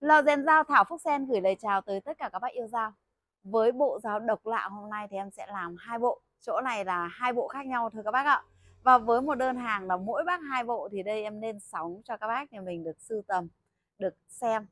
Lò rèn dao Thảo Phúc Sen gửi lời chào tới tất cả các bác yêu dao. Với bộ dao độc lạ hôm nay thì em sẽ làm hai bộ. Chỗ này là hai bộ khác nhau thôi các bác ạ. Và với một đơn hàng là mỗi bác hai bộ thì đây em nên sóng cho các bác nhà mình được sưu tầm, được xem.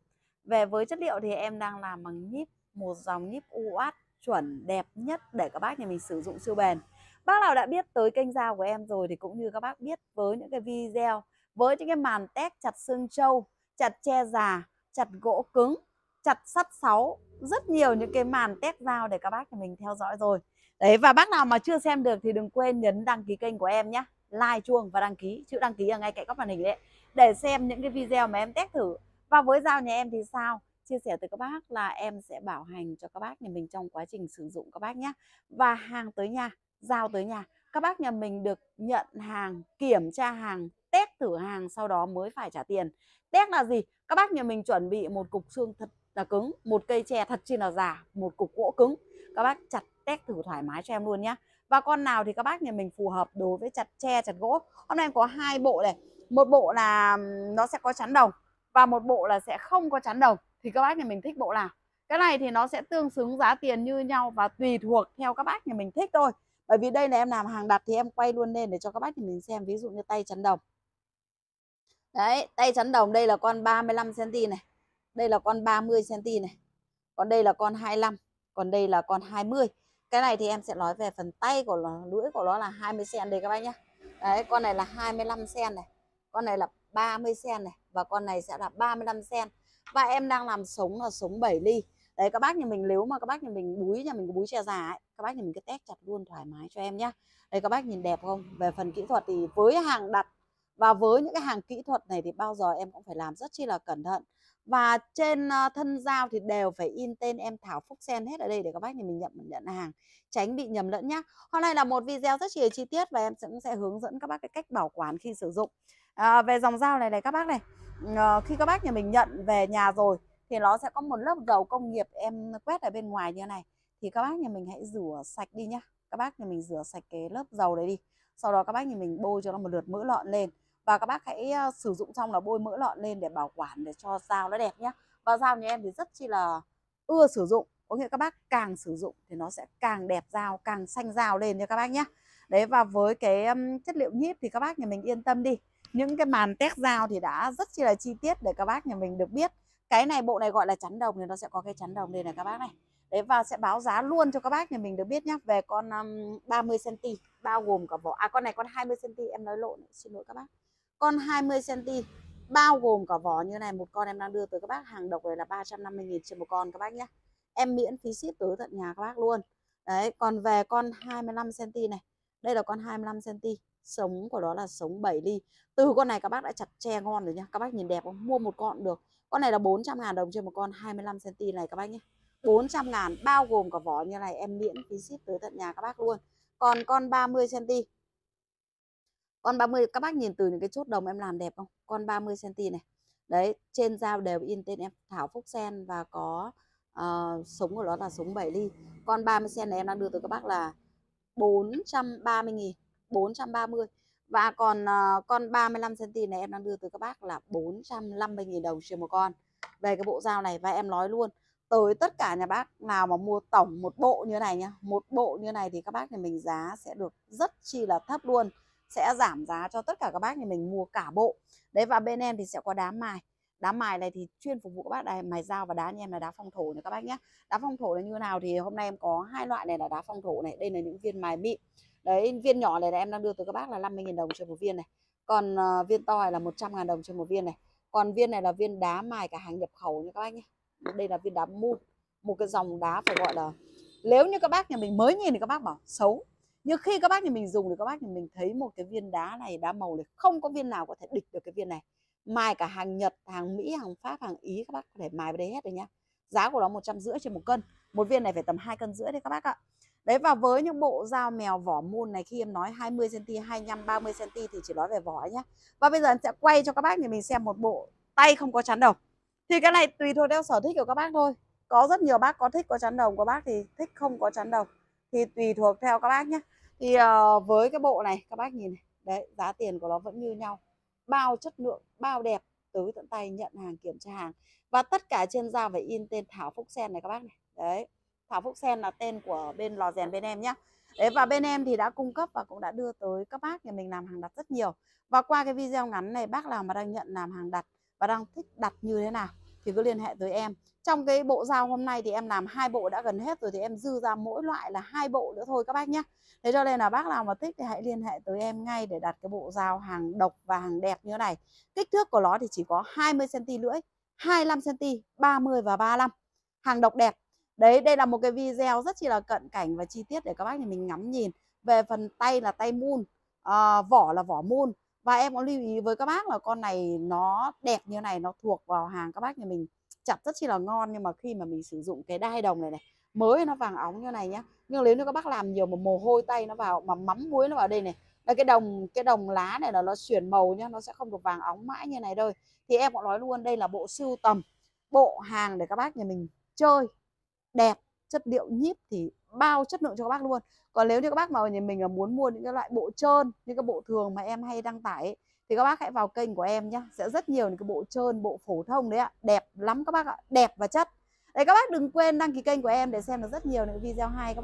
Về với chất liệu thì em đang làm bằng nhíp, một dòng nhíp uat chuẩn đẹp nhất để các bác nhà mình sử dụng siêu bền. Bác nào đã biết tới kênh dao của em rồi thì cũng như các bác biết với những cái video, với những cái màn test chặt xương trâu, chặt che già chặt gỗ cứng chặt sắt sáu rất nhiều những cái màn test dao để các bác nhà mình theo dõi rồi đấy và bác nào mà chưa xem được thì đừng quên nhấn đăng ký kênh của em nhé like chuông và đăng ký chữ đăng ký ở ngay cạnh góc màn hình đấy để xem những cái video mà em test thử và với dao nhà em thì sao chia sẻ từ các bác là em sẽ bảo hành cho các bác nhà mình trong quá trình sử dụng các bác nhé và hàng tới nhà dao tới nhà các bác nhà mình được nhận hàng kiểm tra hàng test thử hàng sau đó mới phải trả tiền test là gì các bác nhà mình chuẩn bị một cục xương thật là cứng một cây tre thật chi là già một cục gỗ cứng các bác chặt test thử thoải mái cho em luôn nhé và con nào thì các bác nhà mình phù hợp đối với chặt tre chặt gỗ hôm nay em có hai bộ này một bộ là nó sẽ có chắn đồng và một bộ là sẽ không có chắn đồng thì các bác nhà mình thích bộ nào cái này thì nó sẽ tương xứng giá tiền như nhau và tùy thuộc theo các bác nhà mình thích thôi bởi vì đây là em làm hàng đặt thì em quay luôn lên để cho các bác nhà mình xem ví dụ như tay chắn đồng Đấy, tay chắn đồng đây là con 35cm này. Đây là con 30cm này. Còn đây là con 25. Còn đây là con 20. Cái này thì em sẽ nói về phần tay của nó, lưỡi của nó là 20cm đây các bác nhá. Đấy, con này là 25cm này. Con này là 30cm này. Và con này sẽ là 35cm. Và em đang làm sống là sống 7 ly. Đấy các bác nhà mình nếu mà các bác nhà mình búi nhà mình có búi che già ấy, các bác nhà mình cứ tét chặt luôn thoải mái cho em nhá. Đây các bác nhìn đẹp không? Về phần kỹ thuật thì với hàng đặt và với những cái hàng kỹ thuật này thì bao giờ em cũng phải làm rất chi là cẩn thận và trên ờ, thân dao thì đều phải in tên em Thảo Phúc Sen hết ở đây để các bác thì mình nhận nhận hàng tránh bị nhầm lẫn nhá hôm nay là một video rất chi tiết và em cũng sẽ hướng dẫn các bác cái cách bảo quản khi sử dụng à, về dòng dao này này các bác này à, khi các bác nhà mình nhận về nhà rồi thì nó sẽ có một lớp dầu công nghiệp em quét ở bên ngoài như này thì các bác nhà mình hãy rửa sạch đi nhá các bác nhà mình rửa sạch cái lớp dầu đấy đi sau đó các bác nhà mình bôi cho nó một lượt mỡ lợn lên và các bác hãy ờ, sử dụng xong là bôi mỡ lợn lên để bảo quản để cho dao nó đẹp nhé và dao nhà em thì rất chi là ưa sử dụng có nghĩa các bác càng sử dụng thì nó sẽ càng đẹp dao càng xanh dao lên nha các bác nhé đấy và với cái chất liệu nhíp thì các bác nhà mình yên tâm đi những cái màn test dao thì đã rất chi là chi tiết để các bác nhà mình được biết cái này bộ này gọi là chắn đồng thì nó sẽ có cái chắn đồng đây này các bác này đấy và sẽ báo giá luôn cho các bác nhà mình được biết nhé về con um, 30 cm bao gồm cả vỏ à con này con 20 cm em nói lộn xin lỗi các bác con 20 cm bao gồm cả vỏ như này một con em đang đưa tới các bác hàng độc này là 350 000 trên một con các bác nhé. Em miễn phí ship tới tận nhà các bác luôn. Đấy, còn về con 25 cm này. Đây là con 25 cm, sống của nó là sống 7 ly. Từ con này các bác đã chặt tre ngon rồi nhá. Các bác nhìn đẹp không? Mua một con được. Con này là 400 000 đồng trên một con 25 cm này các bác nhé. 400 ngàn bao gồm cả vỏ như này em miễn phí ship tới tận nhà các bác luôn. Còn con 30 cm con 30 các bác nhìn từ những cái chốt đồng em làm đẹp không con 30 cm này đấy trên dao đều in tên em Thảo Phúc Sen và có uh, súng của nó là sống 7 ly con 30 cm này em đang đưa tới các bác là 430 nghìn 430 và còn uh, con 35 cm này em đang đưa tới các bác là 450 nghìn đồng trên một con về cái bộ dao này và em nói luôn tới tất cả nhà bác nào mà mua tổng một bộ như này nhá một bộ như này thì các bác thì mình giá sẽ được rất chi là thấp luôn sẽ giảm giá cho tất cả các bác thì mình mua cả bộ đấy và bên em thì sẽ có đá mài đá mài này thì chuyên phục vụ các bác này mài dao và đá như em là đá phong thổ nha các bác nhé đá phong thổ là như nào thì hôm nay em có hai loại này là đá phong thổ này đây là những viên mài mịn đấy viên nhỏ này là em đang đưa tới các bác là 50.000 đồng cho một viên này còn uh, viên to này là 100.000 đồng cho một viên này còn viên này là viên đá mài cả hàng nhập khẩu nha các bác nhé đây là viên đá mu một cái dòng đá phải gọi là nếu như các bác nhà mình mới nhìn thì các bác bảo xấu nhưng khi các bác thì mình dùng thì các bác thì mình thấy một cái viên đá này đá màu này không có viên nào có thể địch được cái viên này mài cả hàng Nhật hàng Mỹ hàng Pháp hàng Ý các bác có thể mài vào đấy hết rồi nhá giá của nó một trăm rưỡi trên một cân một viên này phải tầm hai cân rưỡi đấy các bác ạ đấy và với những bộ dao mèo vỏ môn này khi em nói 20 cm 25 30 cm thì chỉ nói về vỏ nhá và bây giờ em sẽ quay cho các bác thì mình xem một bộ tay không có chắn đầu thì cái này tùy thuộc theo sở thích của các bác thôi có rất nhiều bác có thích có chắn đồng của bác thì thích không có chắn đồng thì tùy thuộc theo các bác nhé thì uh, với cái bộ này các bác nhìn này đấy giá tiền của nó vẫn như nhau bao chất lượng bao đẹp tới tận tay nhận hàng kiểm tra hàng và tất cả trên da phải in tên Thảo Phúc Sen này các bác này đấy Thảo Phúc Sen là tên của bên lò rèn bên em nhé Đấy, và bên em thì đã cung cấp và cũng đã đưa tới các bác nhà mình làm hàng đặt rất nhiều Và qua cái video ngắn này bác nào mà đang nhận làm hàng đặt và đang thích đặt như thế nào thì cứ liên hệ tới em trong cái bộ dao hôm nay thì em làm hai bộ đã gần hết rồi thì em dư ra mỗi loại là hai bộ nữa thôi các bác nhé thế cho nên là bác nào mà thích thì hãy liên hệ tới em ngay để đặt cái bộ dao hàng độc và hàng đẹp như thế này kích thước của nó thì chỉ có 20 cm lưỡi 25 cm 30 và 35 hàng độc đẹp đấy đây là một cái video rất chỉ là cận cảnh và chi tiết để các bác thì mình ngắm nhìn về phần tay là tay mun à, vỏ là vỏ mun và em có lưu ý với các bác là con này nó đẹp như này nó thuộc vào hàng các bác nhà mình chặt rất chi là ngon nhưng mà khi mà mình sử dụng cái đai đồng này này mới nó vàng óng như này nhá nhưng nếu như các bác làm nhiều mà mồ hôi tay nó vào mà mắm muối nó vào đây này đây cái đồng cái đồng lá này là nó chuyển màu nhá nó sẽ không được vàng óng mãi như này đâu thì em cũng nói luôn đây là bộ sưu tầm bộ hàng để các bác nhà mình chơi đẹp chất liệu nhíp thì bao chất lượng cho các bác luôn còn nếu như các bác mà nhìn mình là muốn mua những cái loại bộ trơn như cái bộ thường mà em hay đăng tải ấy, thì các bác hãy vào kênh của em nhé sẽ rất nhiều những cái bộ trơn bộ phổ thông đấy ạ đẹp lắm các bác ạ đẹp và chất đấy các bác đừng quên đăng ký kênh của em để xem được rất nhiều những video hay các bác